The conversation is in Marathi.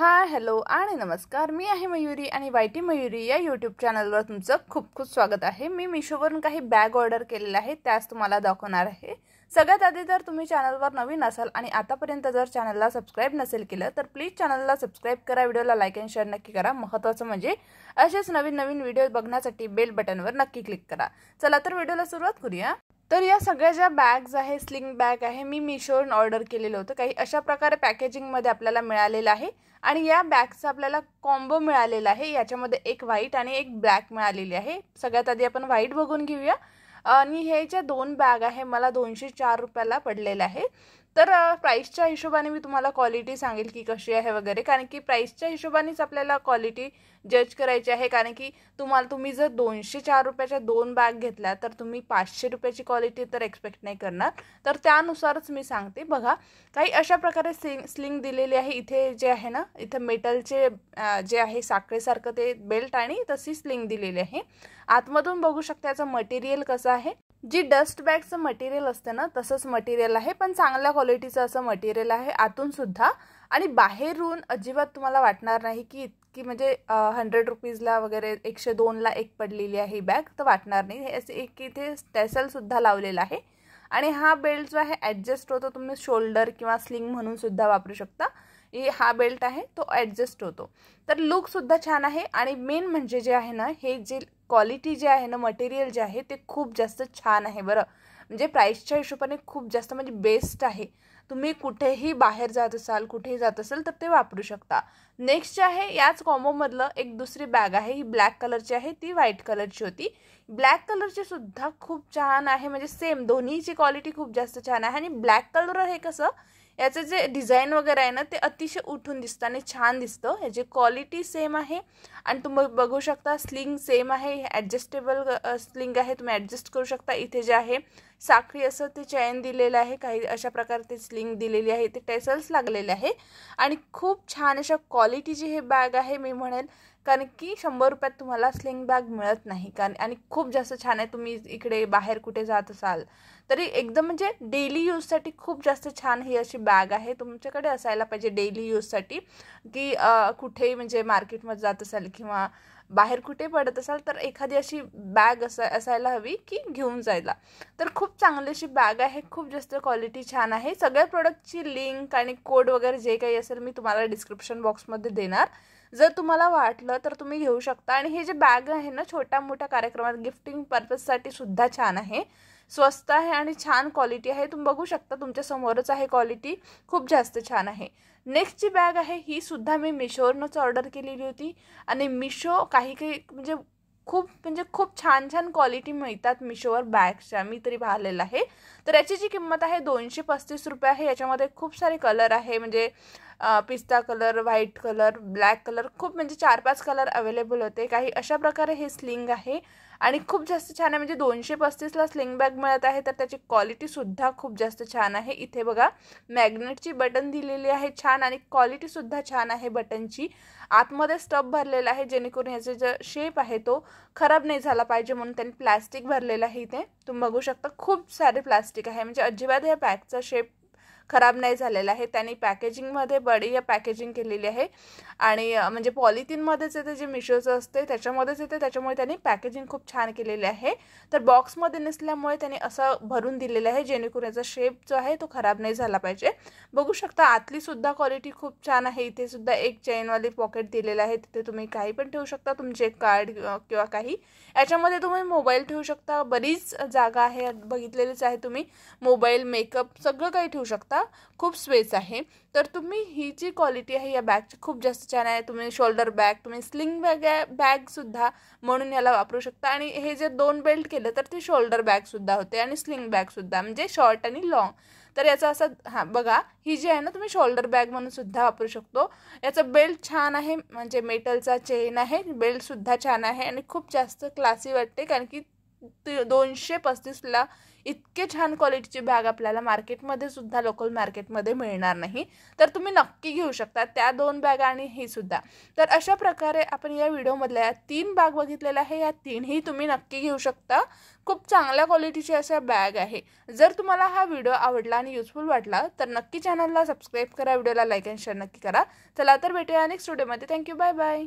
हाय हॅलो आणि नमस्कार मी आहे मयुरी आणि टी मयुरी या यूट्यूब चॅनलवर तुमचं खूप खूप स्वागत आहे मी मिशोवरून काही बॅग ऑर्डर केलेलं आहे त्याच तुम्हाला दाखवणार आहे सगळ्यात आधी जर तुम्ही चॅनलवर नवीन असाल आणि आतापर्यंत जर चॅनलला सबस्क्राईब नसेल केलं तर प्लीज चॅनलला सबस्क्राईब करा व्हिडिओला लाईक अँड शेअर नक्की करा महत्त्वाचं म्हणजे असेच नवीन नवीन व्हिडिओ बघण्यासाठी बेल बटनवर नक्की क्लिक करा चला तर व्हिडिओला सुरुवात करूया तर या सगळ्या ज्या बॅग्ज आहे स्लिंग बॅग आहे मी मिशोवरून ऑर्डर केलेलं होतं काही अशा प्रकारे पॅकेजिंगमध्ये आपल्याला मिळालेलं आहे आणि या बॅगचं आपल्याला कॉम्बो मिळालेला आहे याच्यामध्ये एक व्हाईट आणि एक ब्लॅक मिळालेली आहे सगळ्यात आधी आपण व्हाईट बघून घेऊया आणि हे ज्या दोन बॅग आहे मला दोनशे चार रुपयाला पडलेलं आहे तर प्राईसच्या हिशोबाने मी तुम्हाला क्वालिटी सांगेल की कशी आहे वगैरे कारण की प्राईसच्या हिशोबानेच आपल्याला क्वालिटी जज करायची आहे कारण की तुम्हाला तुम्ही जर दोनशे चार रुपयाच्या दोन बॅग घेतल्या तर तुम्ही पाचशे रुपयाची क्वालिटी तर एक्सपेक्ट नाही करणार तर त्यानुसारच मी सांगते बघा काही अशा प्रकारे स्लिंग स्लिंग दिलेली आहे इथे जे आहे ना इथे मेटलचे जे आहे साखळेसारखं ते बेल्ट आणि तशी स्लिंग दिलेली आहे आतमधून बघू शकता याचं मटेरियल कसं आहे जी डस्ट बॅगचं मटेरियल असतं ना तसंच मटेरियल आहे पण चांगल्या क्वालिटीचं असं मटेरियल आहे आतूनसुद्धा आणि बाहेरून अजिबात तुम्हाला वाटणार नाही की इतकी म्हणजे हंड्रेड रुपीजला वगैरे एकशे दोनला एक पडलेली आहे ही बॅग तर वाटणार नाही हे असे एक इथे टॅसलसुद्धा लावलेला आहे आणि हा बेल्ट जो आहे ॲडजस्ट होतो तुम्ही शोल्डर किंवा स्लिंग म्हणूनसुद्धा वापरू शकता हा बेल्ट आहे तो ॲडजस्ट होतो तर लुकसुद्धा छान आहे आणि मेन म्हणजे जे आहे ना हे जे क्वालिटी जे आहे ना मटेरियल जे आहे ते खूप जास्त छान आहे बरं म्हणजे प्राईसच्या हिशोबाने खूप जास्त म्हणजे बेस्ट आहे तुम्ही कुठेही बाहेर जात असाल कुठेही जात असाल तर ते वापरू शकता नेक्स्ट जे आहे याच कॉम्बोमधलं एक दुसरी बॅग आहे ही ब्लॅक कलरची आहे ती व्हाईट कलरची होती ब्लॅक कलरची सुद्धा खूप छान आहे म्हणजे सेम दोन्हीची क्वालिटी खूप जास्त छान आहे आणि ब्लॅक कलर हे कसं याचं जे डिझाईन वगैरे आहे ना ते अतिशय उठून दिसतं आणि छान दिसतं ह्याची क्वालिटी सेम आहे आणि तुम्ही बघू शकता स्लिंग सेम आहे ॲडजस्टेबल स्लिंग आहे तुम्ही ॲडजस्ट करू शकता इथे जे आहे साखळी असं ते चैन दिलेलं आहे काही अशा प्रकारे स्लिंग दिलेली आहे ते टेसल्स लागलेले आहे आणि खूप छान अशा क्वालिटीची हे बॅग आहे मी म्हणेल कारण की शंभर रुपयात तुम्हाला स्लिंग बॅग मिळत नाही कारण आणि खूप जास्त छान आहे तुम्ही इकडे बाहेर कुठे जात असाल तरी एकदम म्हणजे डेली यूजसाठी खूप जास्त छान ही अशी बॅग आहे तुमच्याकडे असायला पाहिजे डेली यूजसाठी की कुठेही म्हणजे मार्केटमध्ये जात असाल किंवा बाहेर कुठे पडत असाल तर एखादी अशी बॅग असा असायला हवी की घेऊन जायला तर खूप चांगली अशी बॅग आहे खूप जास्त क्वालिटी छान आहे सगळ्या प्रोडक्टची लिंक आणि कोड वगैरे जे काही असेल मी तुम्हाला डिस्क्रिप्शन बॉक्समध्ये देणार जर तुम्हाला वाटलं तर तुम्ही घेऊ शकता आणि हे जे बॅग आहे ना छोट्या मोठ्या कार्यक्रमात गिफ्टिंग पर्पजसाठी सुद्धा छान आहे स्वस्त आहे आणि छान क्वालिटी आहे तुम्ही बघू शकता तुमच्या समोरच आहे क्वालिटी खूप जास्त छान आहे नेक्स्ट जी बॅग आहे ही सुद्धा मी मिशोवरनंच ऑर्डर केलेली होती आणि मिशो काही काही म्हणजे खूप म्हणजे खूप छान छान क्वालिटी मिळतात मिशोवर बॅग्सच्या मी तरी पाहिलेलं आहे तर याची जी किंमत आहे दोनशे पस्तीस रुपये आहे याच्यामध्ये खूप सारे कलर आहे म्हणजे पिस्ता colour white colour black colour खूप म्हणजे चार पाच कलर अवेलेबल होते काही अशा प्रकारे हे स्लिंग आहे आणि खूप जास्त छान आहे म्हणजे दोनशे पस्तीसला स्लिंग बॅग मिळत आहे तर त्याची क्वालिटीसुद्धा खूप जास्त छान आहे इथे बघा मॅग्नेटची बटन दिलेली आहे छान आणि क्वालिटीसुद्धा छान आहे बटनची आतमध्ये स्टप भरलेला आहे जेणेकरून याचा जो शेप आहे तो खराब नाही झाला पाहिजे म्हणून त्यांनी प्लॅस्टिक भरलेला आहे इथे तुम्ही बघू शकता खूप सारे प्लास्टिक प्लास्टिक आहे म्हणजे अजिबात ह्या बॅगचा शेप खराब नाही झालेलं आहे त्यांनी पॅकेजिंगमध्ये बढिया पॅकेजिंग केलेली आहे आणि म्हणजे पॉलिथिनमध्येच येते जे मिशोचं असते त्याच्यामध्येच येते त्याच्यामुळे त्यांनी पॅकेजिंग खूप छान केलेले आहे तर बॉक्समध्ये नसल्यामुळे त्यांनी असं भरून दिलेलं आहे जेणेकरून याचा शेप जो आहे तो खराब नाही झाला पाहिजे बघू शकता आतलीसुद्धा क्वालिटी खूप छान आहे इथे सुद्धा एक चेनवाली पॉकेट दिलेलं आहे तिथे तुम्ही काही पण ठेवू शकता तुमचे कार्ड किंवा काही याच्यामध्ये तुम्ही मोबाईल ठेवू शकता बरीच जागा आहे बघितलेलीच आहे तुम्ही मोबाईल मेकअप सगळं काही ठेवू शकता खूप स्पेस आहे तर तुम्ही ही जी क्वालिटी आहे या बॅगची खूप जास्त छान आहे तुम्ही शोल्डर बॅग तुम्ही स्लिंग बॅग बॅग सुद्धा म्हणून याला वापरू शकता आणि हे जे दोन बेल्ट केलं तर ते शोल्डर बॅग सुद्धा होते आणि स्लिंग बॅग सुद्धा म्हणजे शॉर्ट आणि लॉंग तर याचा असा हां बघा ही जी आहे ना तुम्ही शोल्डर बॅग म्हणून सुद्धा वापरू शकतो याचा बेल्ट छान आहे म्हणजे मेटलचा चेन आहे बेल्टसुद्धा छान आहे आणि खूप जास्त क्लासी वाटते कारण की दोनशे पस्तीसला इतके छान क्वालिटीची बॅग आपल्याला मार्केटमध्ये सुद्धा लोकल मार्केटमध्ये मिळणार नाही तर तुम्ही नक्की घेऊ शकता त्या दोन बॅग आणि ही सुद्धा तर अशा प्रकारे आपण या व्हिडिओमधल्या या तीन बॅग बघितलेल्या आहे या तीनही तुम्ही नक्की घेऊ शकता खूप चांगल्या क्वालिटीची अशा बॅग आहे जर तुम्हाला हा व्हिडिओ आवडला आणि युजफुल वाटला तर नक्की चॅनलला सबस्क्राईब करा व्हिडिओला लाईक अँड शेअर नक्की करा चला तर भेटूया नेक्स्ट व्हिडिओमध्ये थँक्यू बाय बाय